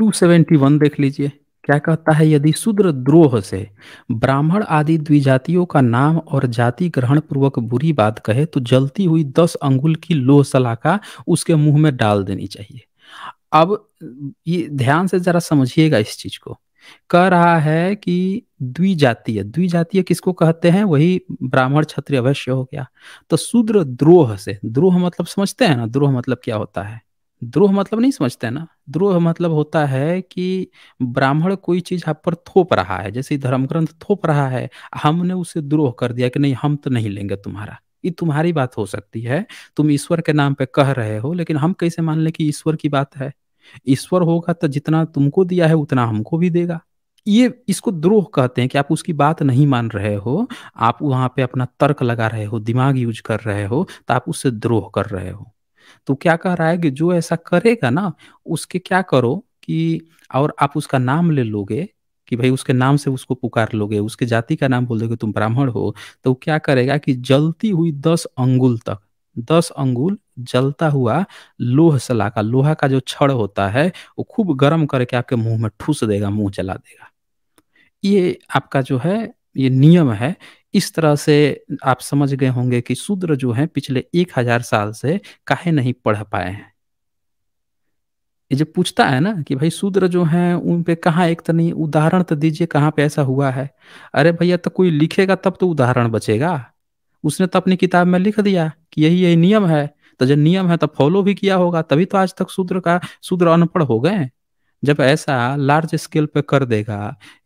271 देख लीजिए क्या कहता है यदि शूद्र द्रोह से ब्राह्मण आदि द्विजातियों का नाम और जाति ग्रहण पूर्वक बुरी बात कहे तो जलती हुई दस अंगुल की लोह सलाका उसके मुंह में डाल देनी चाहिए अब ये ध्यान से जरा समझिएगा इस चीज को कह रहा है कि द्विजातीय द्विजातीय किसको कहते हैं वही ब्राह्मण क्षत्रिय अवश्य हो गया तो शूद्र द्रोह से द्रोह मतलब समझते हैं ना द्रोह मतलब क्या होता है द्रोह मतलब नहीं समझते ना द्रोह मतलब होता है कि ब्राह्मण कोई चीज आप पर थोप रहा है जैसे धर्म ग्रंथ थोप रहा है हमने उसे द्रोह कर दिया कि नहीं हम तो नहीं लेंगे तुम्हारा ये तुम्हारी बात हो सकती है तुम ईश्वर के नाम पे कह रहे हो लेकिन हम कैसे मान लें कि ईश्वर की बात है ईश्वर होगा तो जितना तुमको दिया है उतना हमको भी देगा ये इसको द्रोह कहते हैं कि आप उसकी बात नहीं मान रहे हो आप वहां पे अपना तर्क लगा रहे हो दिमाग यूज कर रहे हो तो आप उससे द्रोह कर रहे हो तो क्या कह रहा है कि जो ऐसा करेगा ना उसके क्या करो कि और आप उसका नाम ले लोगे कि भाई उसके नाम से उसको पुकार लोगे उसके जाति का नाम बोल दोगे तुम ब्राह्मण हो तो क्या करेगा कि जलती हुई दस अंगुल तक दस अंगुल जलता हुआ लोह सला का लोहा का जो छड़ होता है वो खूब गर्म करके आपके मुंह में ठूस देगा मुंह जला देगा ये आपका जो है ये नियम है इस तरह से आप समझ गए होंगे कि शूद्र जो है पिछले एक हजार साल से काहे नहीं पढ़ पाए हैं ये जब पूछता है ना कि भाई शूद्र जो है उन पे कहा एक तो नहीं उदाहरण तो दीजिए कहाँ पे ऐसा हुआ है अरे भैया तो कोई लिखेगा तब तो उदाहरण बचेगा उसने तो अपनी किताब में लिख दिया कि यही यही नियम है तो जब नियम है तो फॉलो भी किया होगा तभी तो आज तक शूद्र का शूद्र अनपढ़ हो गए जब ऐसा लार्ज स्केल पे कर देगा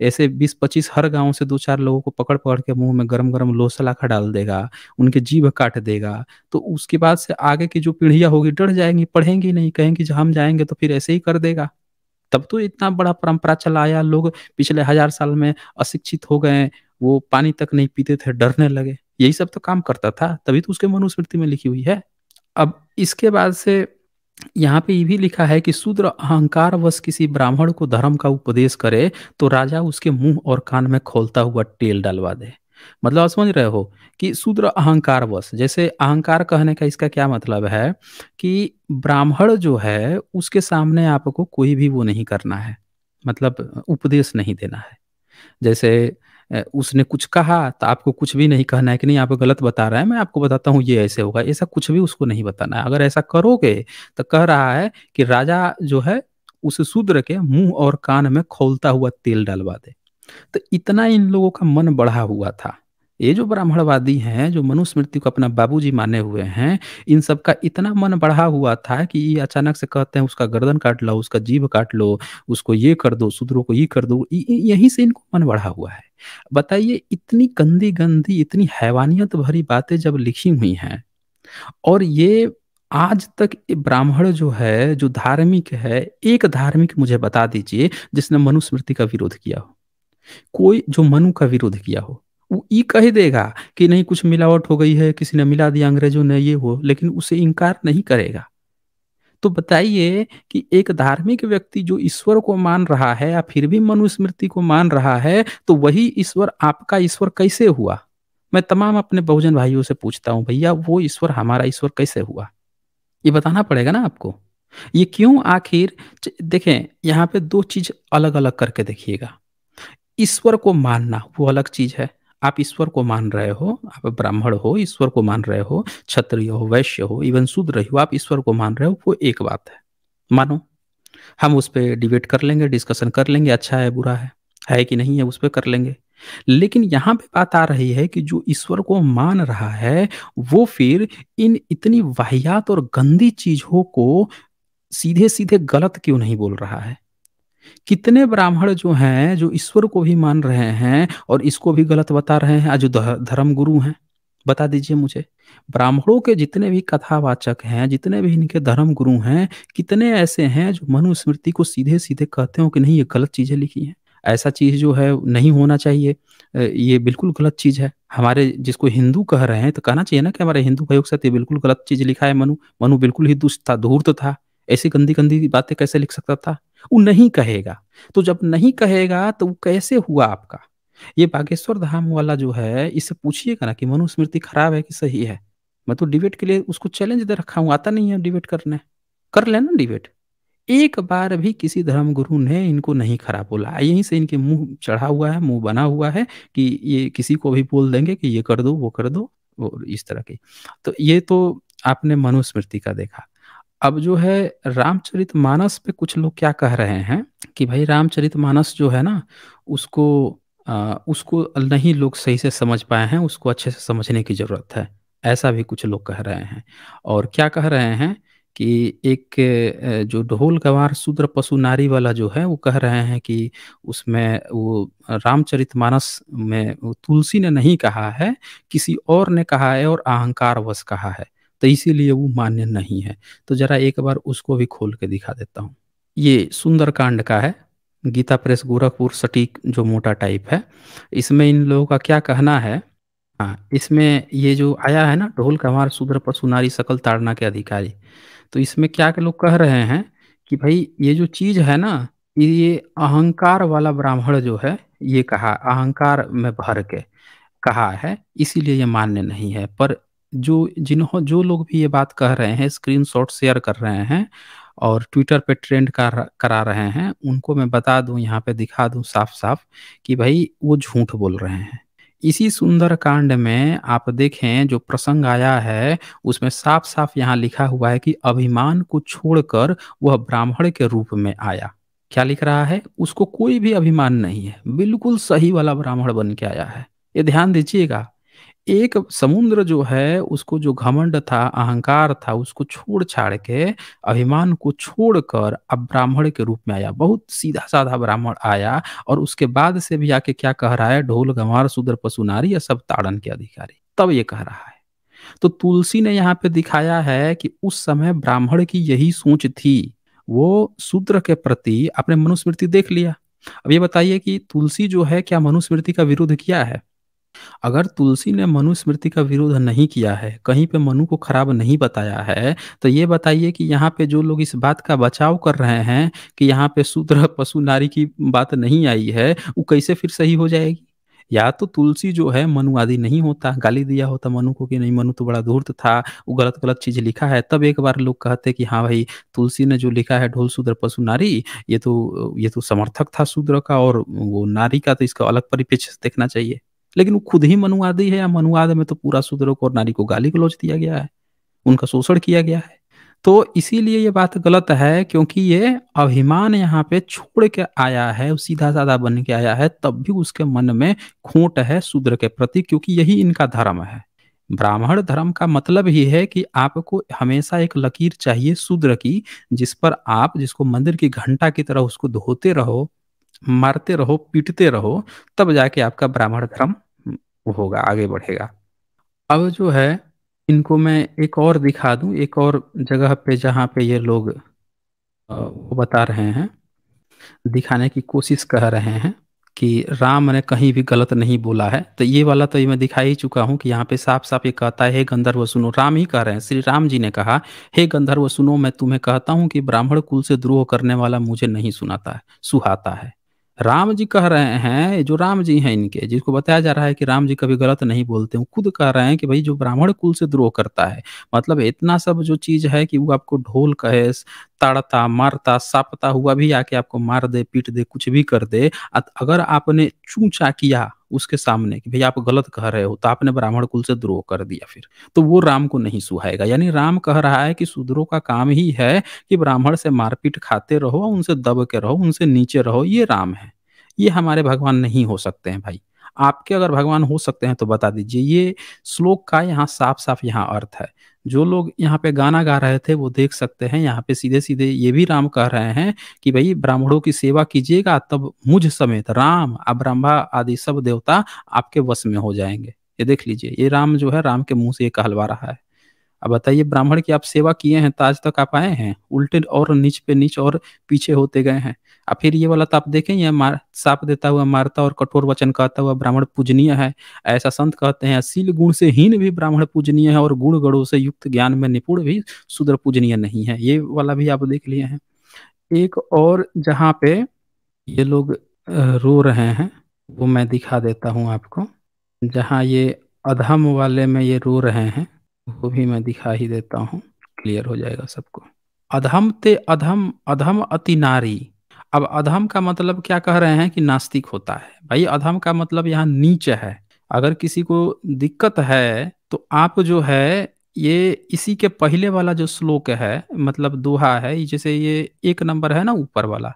ऐसे 20-25 हर गांव से दो चार लोगों को पकड़ पकड़ के मुंह में गरम गरम लोसलाखा डाल देगा उनके जीभ काट देगा तो उसके बाद से आगे की जो पीढ़ियां होगी डर जाएंगी पढ़ेंगी नहीं कहेंगी जब हम जाएंगे तो फिर ऐसे ही कर देगा तब तो इतना बड़ा परंपरा चला आया लोग पिछले हजार साल में अशिक्षित हो गए वो पानी तक नहीं पीते थे डरने लगे यही सब तो काम करता था तभी तो उसके मनुस्मृति में लिखी हुई है अब इसके बाद से यहाँ पे ये भी लिखा है कि शूद्र अहंकार वश किसी ब्राह्मण को धर्म का उपदेश करे तो राजा उसके मुंह और कान में खोलता हुआ तेल डालवा दे मतलब समझ रहे हो कि शूद्र अहंकार वश जैसे अहंकार कहने का इसका क्या मतलब है कि ब्राह्मण जो है उसके सामने आपको कोई भी वो नहीं करना है मतलब उपदेश नहीं देना है जैसे उसने कुछ कहा तो आपको कुछ भी नहीं कहना है कि नहीं आप गलत बता रहा है मैं आपको बताता हूँ ये ऐसे होगा ऐसा कुछ भी उसको नहीं बताना है अगर ऐसा करोगे तो कह रहा है कि राजा जो है उस शूद्र के मुंह और कान में खोलता हुआ तेल डलवा दे तो इतना इन लोगों का मन बढ़ा हुआ था ये जो ब्राह्मणवादी हैं जो मनुस्मृति को अपना बाबूजी माने हुए हैं इन सब का इतना मन बढ़ा हुआ था कि ये अचानक से कहते हैं उसका गर्दन काट लो उसका जीभ काट लो उसको ये कर दो शूद्रों को ये कर दो यहीं से इनको मन बढ़ा हुआ है बताइए इतनी गंदी गंदी इतनी हैवानियत भरी बातें जब लिखी हुई हैं और ये आज तक ब्राह्मण जो है जो धार्मिक है एक धार्मिक मुझे बता दीजिए जिसने मनुस्मृति का विरोध किया हो कोई जो मनु का विरोध किया हो ये कह देगा कि नहीं कुछ मिलावट हो गई है किसी ने मिला दिया अंग्रेजों ने ये हो लेकिन उसे इनकार नहीं करेगा तो बताइए कि एक धार्मिक व्यक्ति जो ईश्वर को मान रहा है या फिर भी मनुस्मृति को मान रहा है तो वही ईश्वर आपका ईश्वर कैसे हुआ मैं तमाम अपने बहुजन भाइयों से पूछता हूं भैया वो ईश्वर हमारा ईश्वर कैसे हुआ ये बताना पड़ेगा ना आपको ये क्यों आखिर देखें यहाँ पे दो चीज अलग अलग करके देखिएगा ईश्वर को मानना वो अलग चीज है आप ईश्वर को मान रहे हो आप ब्राह्मण हो ईश्वर को मान रहे हो क्षत्रिय हो वैश्य हो इवन शूद्र हो आप ईश्वर को मान रहे हो वो एक बात है मानो हम उस पर डिबेट कर लेंगे डिस्कशन कर लेंगे अच्छा है बुरा है है कि नहीं है उस पर कर लेंगे लेकिन यहाँ पे बात आ रही है कि जो ईश्वर को मान रहा है वो फिर इन इतनी वाहियात और गंदी चीजों को सीधे सीधे गलत क्यों नहीं बोल रहा है कितने ब्राह्मण जो हैं जो ईश्वर को भी मान रहे हैं और इसको भी गलत बता रहे हैं आज धर्म गुरु हैं बता दीजिए मुझे ब्राह्मणों के जितने भी कथावाचक हैं जितने भी इनके धर्म गुरु हैं कितने ऐसे हैं जो मनुस्मृति को सीधे सीधे कहते हो कि नहीं ये गलत चीजें लिखी हैं ऐसा चीज जो है नहीं होना चाहिए ये बिल्कुल गलत चीज है हमारे जिसको हिंदू कह रहे हैं तो कहना चाहिए ना कि हमारे हिंदू भयोग साथ ये बिल्कुल गलत चीज लिखा है मनु मनु बिल्कुल ही दुष्ट था धूर्त था ऐसी गंदी गंदी बातें कैसे लिख सकता था वो नहीं कहेगा तो जब नहीं कहेगा तो वो कैसे हुआ आपका ये बागेश्वर धाम वाला जो है इससे पूछिएगा ना कि मनुस्मृति खराब है कि सही है मैं तो डिबेट के लिए उसको चैलेंज दे रखा हूँ आता नहीं है डिबेट करने कर लेना डिबेट एक बार भी किसी धर्म गुरु ने इनको नहीं खराब बोला यहीं से इनके मुंह चढ़ा हुआ है मुंह बना हुआ है कि ये किसी को भी बोल देंगे कि ये कर दो वो कर दो और इस तरह की तो ये तो आपने मनुस्मृति का देखा अब जो है रामचरित मानस पे कुछ लोग क्या कह रहे हैं कि भाई रामचरित मानस जो है ना उसको आ, उसको नहीं लोग सही से समझ पाए हैं उसको अच्छे से समझने की ज़रूरत है ऐसा भी कुछ लोग कह रहे हैं और क्या कह रहे हैं कि एक जो ढोल गवार शूद्र पशु नारी वाला जो है वो कह रहे हैं कि उसमें वो रामचरित मानस में तुलसी ने नहीं कहा है किसी और ने कहा है और अहंकार वश कहा है तो इसीलिए वो मान्य नहीं है तो जरा एक बार उसको भी खोल के दिखा देता हूँ ये सुंदरकांड का है गीता प्रेस गोरखपुर सटीक जो मोटा टाइप है इसमें इन लोगों का क्या कहना है हाँ इसमें ये जो आया है ना ढोल कमार सुधर पर सुनारी सकल ताड़ना के अधिकारी तो इसमें क्या के लोग कह रहे हैं कि भाई ये जो चीज है ना ये अहंकार वाला ब्राह्मण जो है ये कहा अहंकार में भर के कहा है इसीलिए ये मान्य नहीं है पर जो जिन्हों जो लोग भी ये बात कह रहे हैं शॉट शेयर कर रहे हैं और ट्विटर पे ट्रेंड कर करा रहे हैं उनको मैं बता दूं यहाँ पे दिखा दूं साफ साफ कि भाई वो झूठ बोल रहे हैं इसी सुंदर कांड में आप देखें जो प्रसंग आया है उसमें साफ साफ यहाँ लिखा हुआ है कि अभिमान को छोड़कर वह ब्राह्मण के रूप में आया क्या लिख रहा है उसको कोई भी अभिमान नहीं है बिल्कुल सही वाला ब्राह्मण बन के आया है ये ध्यान दीजिएगा एक समुद्र जो है उसको जो घमंड था अहंकार था उसको छोड़ छाड़ के अभिमान को छोड़कर अब ब्राह्मण के रूप में आया बहुत सीधा साधा ब्राह्मण आया और उसके बाद से भी आके क्या कह रहा है ढोल गंवार सुदर पशुनारी या सब ताड़न के अधिकारी तब ये कह रहा है तो तुलसी ने यहाँ पे दिखाया है कि उस समय ब्राह्मण की यही सोच थी वो शूद्र के प्रति अपने मनुस्मृति देख लिया अब ये बताइए कि तुलसी जो है क्या मनुस्मृति का विरोध किया है अगर तुलसी ने मनुस्मृति का विरोध नहीं किया है कहीं पे मनु को खराब नहीं बताया है तो ये बताइए कि यहाँ पे जो लोग इस बात का बचाव कर रहे हैं कि यहाँ पे शूद्र पशु नारी की बात नहीं आई है वो कैसे फिर सही हो जाएगी या तो तुलसी जो है मनु आदि नहीं होता गाली दिया होता मनु को कि नहीं मनु तो बड़ा धूर्त था वो गलत गलत चीज लिखा है तब एक बार लोग कहते कि हाँ भाई तुलसी ने जो लिखा है ढोल शूद्र पशु नारी ये तो ये तो समर्थक था शूद्र का और वो नारी का तो इसका अलग परिपेक्ष देखना चाहिए लेकिन वो खुद ही मनुवादी है या मनुवाद में तो पूरा शूद्र को और नारी को गाली गलोच दिया गया है उनका शोषण किया गया है तो इसीलिए ये बात गलत है क्योंकि ये अभिमान यहाँ पे छोड़ के आया है सीधा साधा बन के आया है तब भी उसके मन में खोट है शूद्र के प्रति क्योंकि यही इनका धर्म है ब्राह्मण धर्म का मतलब ही है कि आपको हमेशा एक लकीर चाहिए शूद्र की जिस पर आप जिसको मंदिर की घंटा की तरह उसको धोते रहो मारते रहो पीटते रहो तब जाके आपका ब्राह्मण धर्म वो होगा आगे बढ़ेगा अब जो है इनको मैं एक और दिखा दूं एक और जगह पे जहाँ पे ये लोग वो बता रहे हैं दिखाने की कोशिश कर रहे हैं कि राम ने कहीं भी गलत नहीं बोला है तो ये वाला तो ये मैं दिखा ही चुका हूँ कि यहाँ पे साफ साफ ये कहता है हे गंधर्व सुनो राम ही कह रहे हैं श्री राम जी ने कहा हे गंधर्व सुनो मैं तुम्हें कहता हूँ कि ब्राह्मण कुल से द्रोह करने वाला मुझे नहीं सुनाता है सुहाता है राम जी कह रहे हैं जो राम जी हैं इनके जिसको बताया जा रहा है कि राम जी कभी गलत नहीं बोलते हैं खुद कह रहे हैं कि भाई जो ब्राह्मण कुल से द्रोह करता है मतलब इतना सब जो चीज है कि वो आपको ढोल कहे ताड़ता मारता सापता हुआ भी आके आपको मार दे पीट दे कुछ भी कर दे अगर आपने चूचा किया उसके सामने कि भैया आप गलत कह रहे हो तो आपने ब्राह्मण कुल से द्रोह कर दिया फिर तो वो राम को नहीं सुहाएगा यानी राम कह रहा है कि सुद्रो का काम ही है कि ब्राह्मण से मारपीट खाते रहो उनसे दब के रहो उनसे नीचे रहो ये राम है ये हमारे भगवान नहीं हो सकते हैं भाई आपके अगर भगवान हो सकते हैं तो बता दीजिए ये श्लोक का यहाँ साफ साफ यहाँ अर्थ है जो लोग यहाँ पे गाना गा रहे थे वो देख सकते हैं यहाँ पे सीधे सीधे ये भी राम कह रहे हैं कि भाई ब्राह्मणों की सेवा कीजिएगा तब मुझ समेत राम अब्रम्भा आदि सब देवता आपके वश में हो जाएंगे ये देख लीजिए ये राम जो है राम के मुंह से ये कहलवा रहा है अब बताइए ब्राह्मण की आप सेवा किए हैं तो आज तक आप आए हैं उल्टे और नीच पे नीच और पीछे होते गए हैं अब फिर ये वाला तो आप देखें यह मार साप देता हुआ मारता और कठोर वचन कहता हुआ ब्राह्मण पूजनीय है ऐसा संत कहते हैं असील गुण से हीन भी ब्राह्मण पूजनीय है और गुण गणों से युक्त ज्ञान में निपुण भी शूद्र पूजनीय नहीं है ये वाला भी आप देख लिए हैं एक और जहाँ पे ये लोग रो रहे हैं वो मैं दिखा देता हूँ आपको जहाँ ये अधम वाले में ये रो रहे हैं वो भी मैं दिखा ही देता हूँ क्लियर हो जाएगा सबको अधम ते अधम अधम अति नारी अब अधम का मतलब क्या कह रहे हैं कि नास्तिक होता है भाई अधम का मतलब यहाँ नीच है अगर किसी को दिक्कत है तो आप जो है ये इसी के पहले वाला जो श्लोक है मतलब दोहा है जैसे ये एक नंबर है ना ऊपर वाला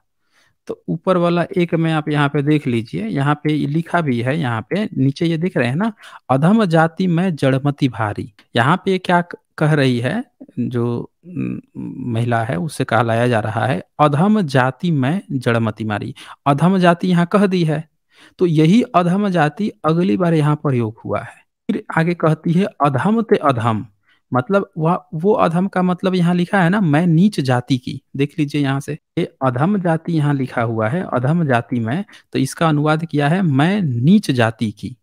तो ऊपर वाला एक में आप यहाँ पे देख लीजिए यहाँ पे लिखा भी है यहाँ पे नीचे ये दिख रहे हैं ना अधम जाति में जड़मती भारी यहाँ पे क्या कह रही है जो महिला है उससे कहलाया जा रहा है अधम जाति में जड़मती मारी अधम जाति यहाँ कह दी है तो यही अधम जाति अगली बार यहाँ प्रयोग हुआ है फिर आगे कहती है अधम ते अधम मतलब वह वो अधम का मतलब यहाँ लिखा है ना मैं नीच जाति की देख लीजिए यहाँ से ये अधम जाति यहाँ लिखा हुआ है अधम जाति में तो इसका अनुवाद किया है मैं नीच जाति की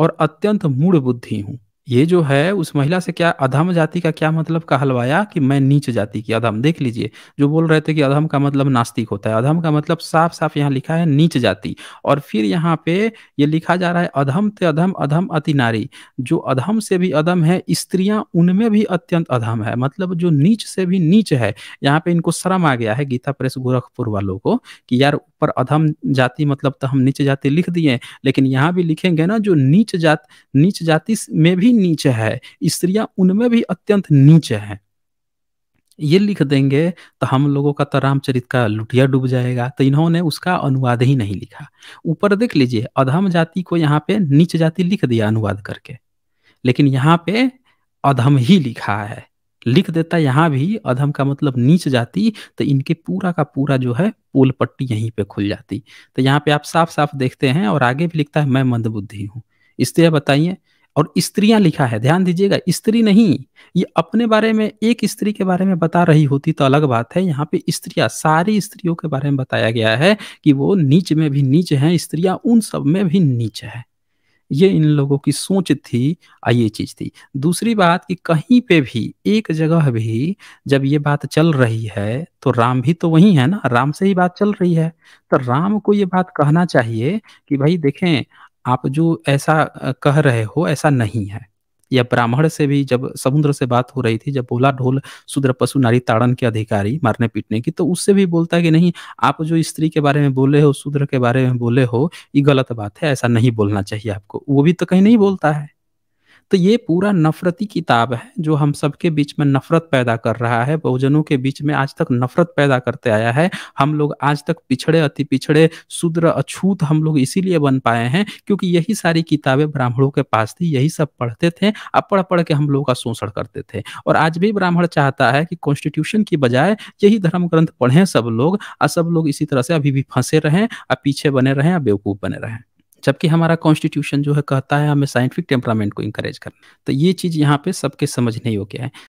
और अत्यंत मूढ़ बुद्धि हूँ ये जो है उस महिला से क्या अधम जाति का क्या मतलब कहलवाया कि मैं नीच जाति की अधम देख लीजिए जो बोल रहे थे कि अधम का मतलब नास्तिक होता है अधम का मतलब साफ साफ यहाँ लिखा है नीच जाति और फिर यहाँ पे ये लिखा जा रहा है अधम ते अधम अधम अति नारी जो अधम से भी अधम है स्त्रियां उनमें भी अत्यंत अधम है मतलब जो नीच से भी नीच है यहाँ पे इनको शर्म आ गया है गीता प्रेस गोरखपुर वालों को कि यार ऊपर अधम जाति मतलब तो हम नीच जाति लिख दिए लेकिन यहाँ भी लिखेंगे ना जो नीच जात नीच जाति में भी नीचे है स्त्रियां उनमें भी अत्यंत नीचे है ये लिख देंगे तो हम लोगों का तो रामचरित का लुटिया डूब जाएगा तो इन्होंने उसका अनुवाद ही नहीं लिखा ऊपर देख लीजिए अधम जाति को यहाँ पे नीच जाति लिख दिया अनुवाद करके लेकिन यहाँ पे अधम ही लिखा है लिख देता यहाँ भी अधम का मतलब नीच जाति तो इनके पूरा का पूरा जो है पोल पट्टी यहीं पे खुल जाती तो यहाँ पे आप साफ साफ देखते हैं और आगे भी लिखता है मैं मंदबुद्धि हूँ इसलिए बताइए और स्त्रियां लिखा है ध्यान दीजिएगा स्त्री नहीं ये अपने बारे में एक स्त्री के बारे में बता रही होती तो अलग बात है यहाँ पे स्त्रियां सारी स्त्रियों के बारे में बताया गया है कि वो नीच में भी नीच है स्त्रियां उन सब में भी नीच है ये इन लोगों की सोच थी और ये चीज थी दूसरी बात कि कहीं पे भी एक जगह भी जब ये बात चल रही है तो राम भी तो वही है ना राम से ही बात चल रही है तो राम को ये बात कहना चाहिए कि भाई देखें आप जो ऐसा कह रहे हो ऐसा नहीं है या ब्राह्मण से भी जब समुद्र से बात हो रही थी जब बोला ढोल शूद्र पशु नारी ताड़न के अधिकारी मारने पीटने की तो उससे भी बोलता है कि नहीं आप जो स्त्री के बारे में बोले हो शूद्र के बारे में बोले हो ये गलत बात है ऐसा नहीं बोलना चाहिए आपको वो भी तो कहीं नहीं बोलता है तो ये पूरा नफरती किताब है जो हम सबके बीच में नफरत पैदा कर रहा है बहुजनों के बीच में आज तक नफरत पैदा करते आया है हम लोग आज तक पिछड़े अति पिछड़े शूद्र अछूत हम लोग इसीलिए बन पाए हैं क्योंकि यही सारी किताबें ब्राह्मणों के पास थी यही सब पढ़ते थे अब पढ़ पढ़ के हम लोगों का शोषण करते थे और आज भी ब्राह्मण चाहता है कि कॉन्स्टिट्यूशन की बजाय यही धर्म ग्रंथ पढ़े सब लोग और सब लोग इसी तरह से अभी भी फंसे रहें और पीछे बने रहें और बेवकूफ बने रहें जबकि हमारा कॉन्स्टिट्यूशन जो है कहता है हमें साइंटिफिक टेम्परामेंट को इंकरेज करना तो ये चीज़ यहाँ पे सबके समझ नहीं हो गया है